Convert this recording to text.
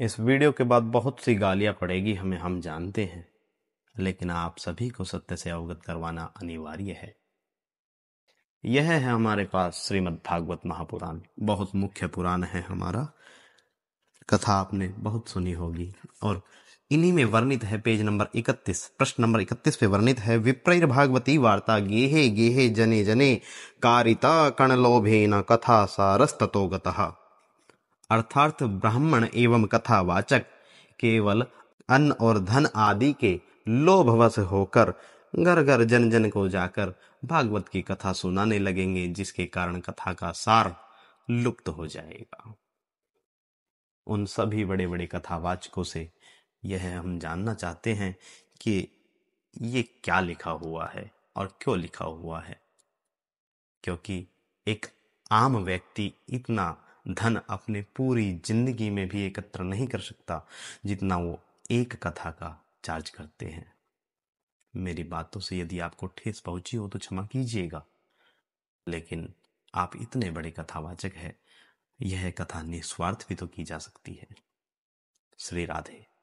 इस वीडियो के बाद बहुत सी गालियाँ पड़ेगी हमें हम जानते हैं लेकिन आप सभी को सत्य से अवगत करवाना अनिवार्य है यह है हमारे पास श्रीमद् भागवत महापुराण बहुत मुख्य पुराण है हमारा कथा आपने बहुत सुनी होगी और इन्हीं में वर्णित है पेज नंबर 31 प्रश्न नंबर 31 पे वर्णित है विप्रैर भागवती वार्ता गेहे गेहे जने जने कारिता न कथा सारस्ततो गतः अर्थार्थ ब्राह्मण एवं कथावाचक केवल अन्न और धन आदि के लोभवश होकर घर घर जन जन को जाकर भागवत की कथा सुनाने लगेंगे जिसके कारण कथा का सार लुप्त हो जाएगा उन सभी बड़े बड़े कथावाचकों से यह हम जानना चाहते हैं कि ये क्या लिखा हुआ है और क्यों लिखा हुआ है क्योंकि एक आम व्यक्ति इतना धन अपने पूरी जिंदगी में भी एकत्र नहीं कर सकता जितना वो एक कथा का चार्ज करते हैं मेरी बातों से यदि आपको ठेस पहुंची हो तो क्षमा कीजिएगा लेकिन आप इतने बड़े कथावाचक है यह कथा निस्वार्थ भी तो की जा सकती है श्री राधे